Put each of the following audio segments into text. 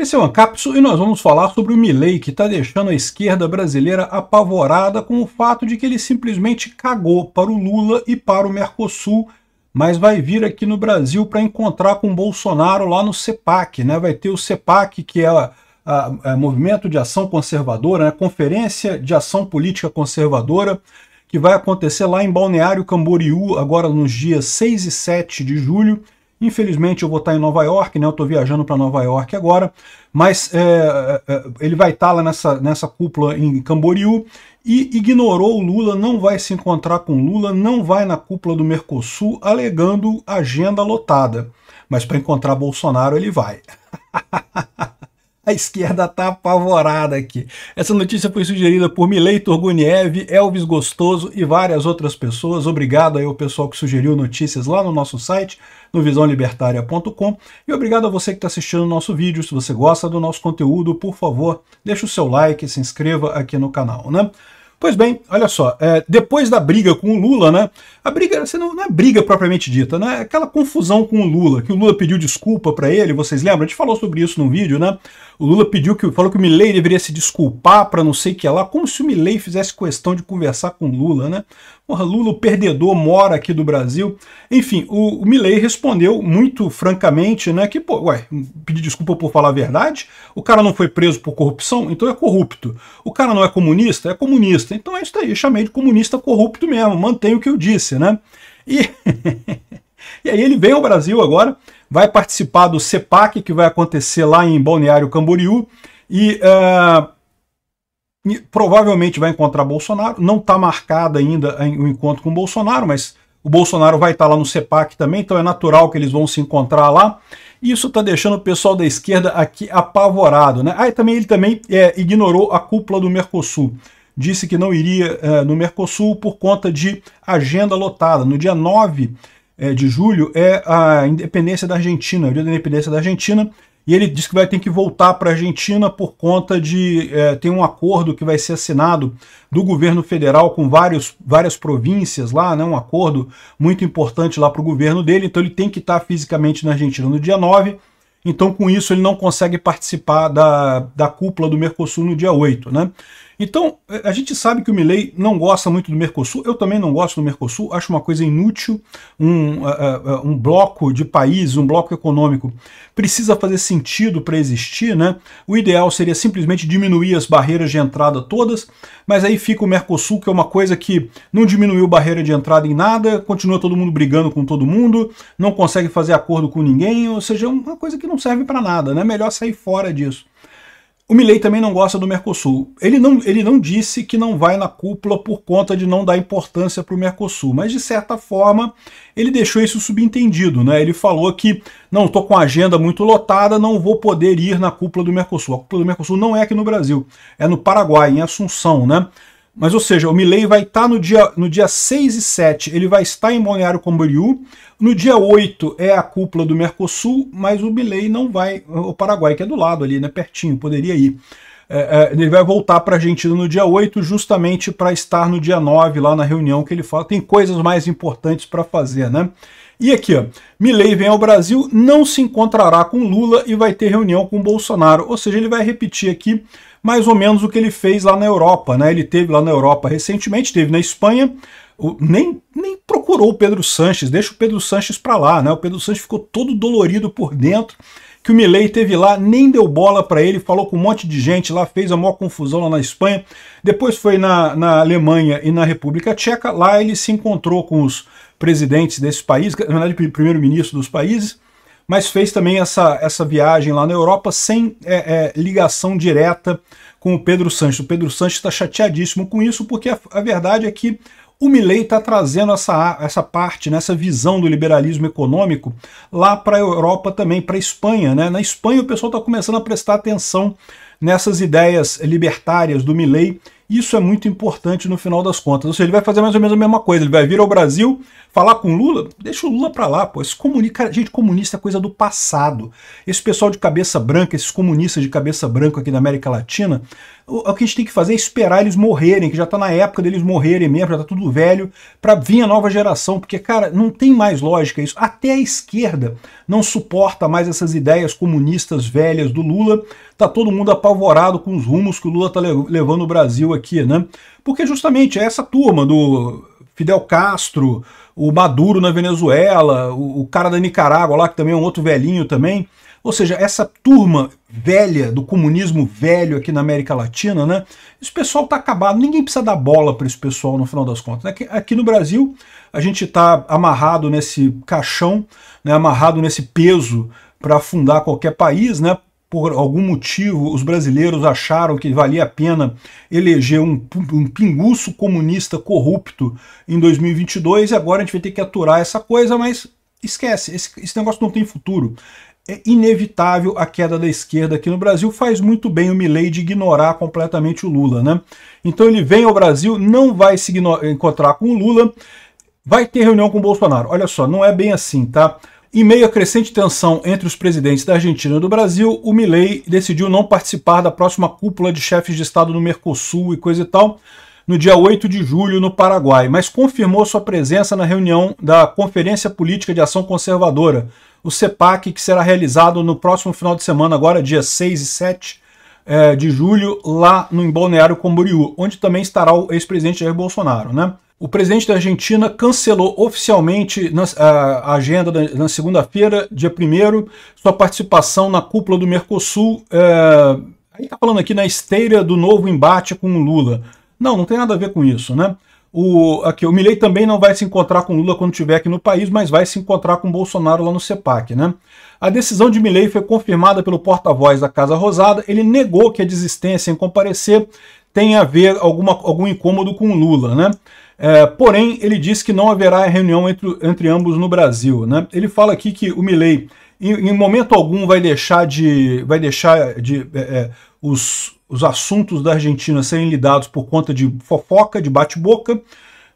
Esse é o Ancapso e nós vamos falar sobre o Milley, que está deixando a esquerda brasileira apavorada com o fato de que ele simplesmente cagou para o Lula e para o Mercosul, mas vai vir aqui no Brasil para encontrar com o Bolsonaro lá no CEPAC. Né? Vai ter o CEPAC, que é a, a, a é Movimento de Ação Conservadora, né? Conferência de Ação Política Conservadora, que vai acontecer lá em Balneário Camboriú, agora nos dias 6 e 7 de julho, Infelizmente eu vou estar em Nova York, né? Eu estou viajando para Nova York agora, mas é, é, é, ele vai estar lá nessa, nessa cúpula em Camboriú e ignorou o Lula, não vai se encontrar com Lula, não vai na cúpula do Mercosul, alegando agenda lotada. Mas para encontrar Bolsonaro ele vai. A esquerda tá apavorada aqui. Essa notícia foi sugerida por Milei Torguniev, Elvis Gostoso e várias outras pessoas. Obrigado aí ao pessoal que sugeriu notícias lá no nosso site, no visãolibertária.com. E obrigado a você que está assistindo o nosso vídeo. Se você gosta do nosso conteúdo, por favor, deixe o seu like e se inscreva aqui no canal, né? Pois bem, olha só, é, depois da briga com o Lula, né? A briga assim, não, não é briga propriamente dita, né? É aquela confusão com o Lula, que o Lula pediu desculpa para ele, vocês lembram? A gente falou sobre isso num vídeo, né? O Lula pediu que falou que o Milley deveria se desculpar para não sei o que lá, como se o Milley fizesse questão de conversar com o Lula, né? Porra, Lula, o perdedor, mora aqui do Brasil. Enfim, o, o Milley respondeu muito francamente, né? Que, pô, ué, pedir desculpa por falar a verdade, o cara não foi preso por corrupção, então é corrupto. O cara não é comunista, é comunista comunista. Então é isso aí, chamei de comunista corrupto mesmo, mantenho o que eu disse, né? E, e aí ele veio ao Brasil agora, vai participar do CEPAC, que vai acontecer lá em Balneário Camboriú, e, uh, provavelmente vai encontrar Bolsonaro. Não está marcado ainda o um encontro com Bolsonaro, mas o Bolsonaro vai estar tá lá no CEPAC também, então é natural que eles vão se encontrar lá. E isso está deixando o pessoal da esquerda aqui apavorado. Né? Ah, e também ele também é, ignorou a cúpula do Mercosul disse que não iria é, no Mercosul por conta de agenda lotada. No dia 9 é, eh, de julho é a independência da Argentina, o dia da independência da Argentina, e ele disse que vai ter que voltar para a Argentina por conta de. É, tem um acordo que vai ser assinado do governo federal com vários, várias províncias lá, né, um acordo muito importante lá para o governo dele, então ele tem que estar tá fisicamente na Argentina no dia 9. Então, com isso, ele não consegue participar da, da cúpula do Mercosul no dia 8. Né? Então, é, a gente sabe que o Milley não gosta muito do Mercosul, eu também não gosto do Mercosul, acho uma coisa inútil, um, uh, uh, um bloco de país, um bloco econômico, precisa fazer sentido para existir, né? O ideal seria simplesmente diminuir as barreiras de entrada todas, mas aí fica o Mercosul, que é uma coisa que não diminuiu barreira de entrada em nada, continua todo mundo brigando com todo mundo, não consegue fazer acordo com ninguém, ou seja, uma coisa que não serve para nada, né? Melhor sair fora disso. O Milley também não gosta do Mercosul. Ele não, ele não disse que não vai na cúpula por conta de não dar importância para o Mercosul, mas de certa forma ele deixou isso subentendido. Né? Ele falou que não estou com a agenda muito lotada, não vou poder ir na cúpula do Mercosul. A cúpula do Mercosul não é aqui no Brasil, é no Paraguai, em Assunção. Né? Mas, ou seja, o Milley vai estar tá no, dia, no dia 6 e 7, ele vai estar em Balneário Camboriú. No dia 8 é a cúpula do Mercosul, mas o Milley não vai. O Paraguai, que é do lado ali, né, pertinho, poderia ir. É, é, ele vai voltar para a Argentina no dia 8, justamente para estar no dia 9, lá na reunião que ele fala. Tem coisas mais importantes para fazer, né? E aqui, ó, Milley vem ao Brasil, não se encontrará com Lula e vai ter reunião com Bolsonaro. Ou seja, ele vai repetir aqui mais ou menos o que ele fez lá na Europa. Né? Ele teve lá na Europa recentemente, teve na Espanha, o, nem, nem procurou o Pedro Sanches, deixa o Pedro Sanches para lá. Né? O Pedro Sanches ficou todo dolorido por dentro, que o Milley teve lá, nem deu bola para ele, falou com um monte de gente lá, fez a maior confusão lá na Espanha. Depois foi na, na Alemanha e na República Tcheca, lá ele se encontrou com os presidentes desses países, na verdade, primeiro-ministro dos países, mas fez também essa, essa viagem lá na Europa sem é, é, ligação direta com o Pedro Sanches. O Pedro Sanches está chateadíssimo com isso, porque a, a, verdade é que o Milley está trazendo essa, essa parte, nessa né, visão do liberalismo econômico lá para a Europa também, para a Espanha. Né? Na Espanha o pessoal está começando a prestar atenção nessas ideias libertárias do Milley isso é muito importante no final das contas. Ou seja, ele vai fazer mais ou menos a mesma coisa. Ele vai vir ao Brasil, falar com Lula, deixa o Lula para lá, pô. Esse comunica... Gente, comunista é coisa do passado. Esse pessoal de cabeça branca, esses comunistas de cabeça branca aqui da América Latina, o, o que a gente tem que fazer é esperar eles morrerem, que já tá na época deles morrerem mesmo, já tá tudo velho, para vir a nova geração, porque, cara, não tem mais lógica isso. Até a esquerda não suporta mais essas ideias comunistas velhas do Lula. Tá todo mundo apavorado com os rumos que o Lula tá levando o Brasil aqui aqui, né? Porque justamente essa turma do Fidel Castro, o Maduro na Venezuela, o, o cara da Nicarágua lá, que também é um outro velhinho também. Ou seja, essa turma velha do comunismo velho aqui na América Latina, né? Esse pessoal tá acabado, ninguém precisa dar bola para esse pessoal no final das contas. Né? Aqui no Brasil, a gente tá amarrado nesse caixão, né? amarrado nesse peso para afundar qualquer país, né? por algum motivo, os brasileiros acharam que valia a pena eleger um, um pinguço comunista corrupto em 2022 e agora a gente vai ter que aturar essa coisa, mas esquece, esse, esse negócio não tem futuro. É inevitável a queda da esquerda aqui no Brasil, faz muito bem o Milley de ignorar completamente o Lula, né? Então ele vem ao Brasil, não vai se encontrar com o Lula, vai ter reunião com o Bolsonaro. Olha só, não é bem assim, tá? Em meio à crescente tensão entre os presidentes da Argentina e do Brasil, o Milei decidiu não participar da próxima cúpula de chefes de Estado no Mercosul e coisa e tal, no dia 8 de julho no Paraguai, mas confirmou sua presença na reunião da Conferência Política de Ação Conservadora, o CEPAC, que será realizado no próximo final de semana, agora dia 6 e 7 eh, de julho, lá no Balneário Camboriú, onde também estará o ex-presidente Jair Bolsonaro, né? O presidente da Argentina cancelou oficialmente na, a, a agenda da, na segunda-feira, dia 1 sua participação na cúpula do Mercosul. É, aí está falando aqui na esteira do novo embate com o Lula. Não, não tem nada a ver com isso, né? O, aqui, o Milei também não vai se encontrar com Lula quando estiver aqui no país, mas vai se encontrar com Bolsonaro lá no CEPAC, né? A decisão de Milei foi confirmada pelo porta-voz da Casa Rosada. Ele negou que a desistência em comparecer tenha a ver alguma, algum incômodo com Lula, né? É, porém, ele diz que não haverá reunião entre, entre ambos no Brasil. Né? Ele fala aqui que o Milley, em, em momento algum, vai deixar de, vai deixar de é, é, os, os assuntos da Argentina serem lidados por conta de fofoca, de bate-boca.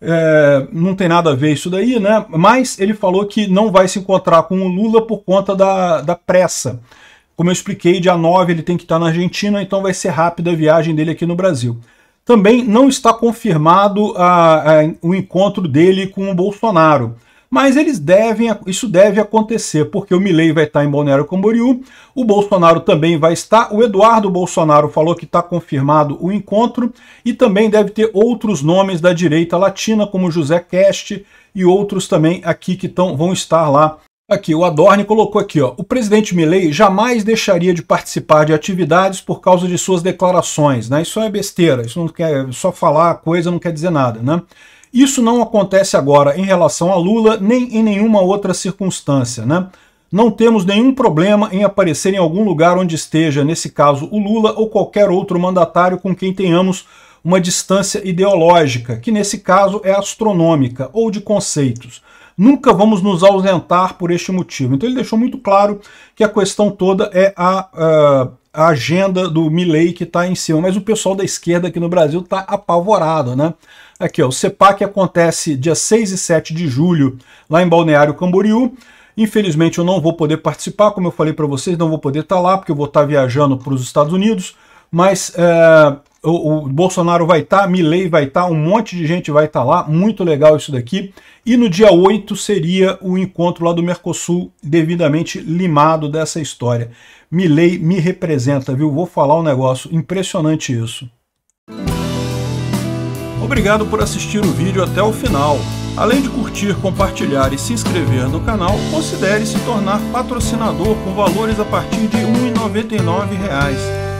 É, não tem nada a ver isso daí, né? Mas ele falou que não vai se encontrar com o Lula por conta da, da pressa. Como eu expliquei, dia 9 ele tem que estar na Argentina, então vai ser rápida a viagem dele aqui no Brasil. Também não está confirmado a, ah, a, ah, o encontro dele com o Bolsonaro. Mas eles devem, isso deve acontecer, porque o Milei vai estar em Balneário Camboriú, o Bolsonaro também vai estar, o Eduardo Bolsonaro falou que está confirmado o encontro, e também deve ter outros nomes da direita latina, como José Cast e outros também aqui que tão, vão estar lá Aqui, o Adorne colocou aqui, ó, o presidente Milley jamais deixaria de participar de atividades por causa de suas declarações, né? Isso é besteira, isso não quer só falar coisa não quer dizer nada, né? Isso não acontece agora em relação a Lula nem em nenhuma outra circunstância, né? Não temos nenhum problema em aparecer em algum lugar onde esteja, nesse caso, o Lula ou qualquer outro mandatário com quem tenhamos uma distância ideológica, que nesse caso é astronômica ou de conceitos nunca vamos nos ausentar por este motivo. Então ele deixou muito claro que a questão toda é a, a, a agenda do Milley que está em cima, mas o pessoal da esquerda aqui no Brasil está apavorado, né? Aqui, ó, o CEPAC acontece dia 6 e 7 de julho lá em Balneário Camboriú. Infelizmente eu não vou poder participar, como eu falei para vocês, não vou poder estar tá lá, porque eu vou estar tá viajando para os Estados Unidos, mas é, o, o Bolsonaro vai estar, tá, Milley vai estar, tá, um monte de gente vai estar tá lá, muito legal isso daqui. E no dia 8 seria o encontro lá do Mercosul, devidamente limado dessa história. Milley me representa, viu? Vou falar um negócio, impressionante isso. Obrigado por assistir o vídeo até o final. Além de curtir, compartilhar e se inscrever no canal, considere se tornar patrocinador com valores a partir de R$ 1,99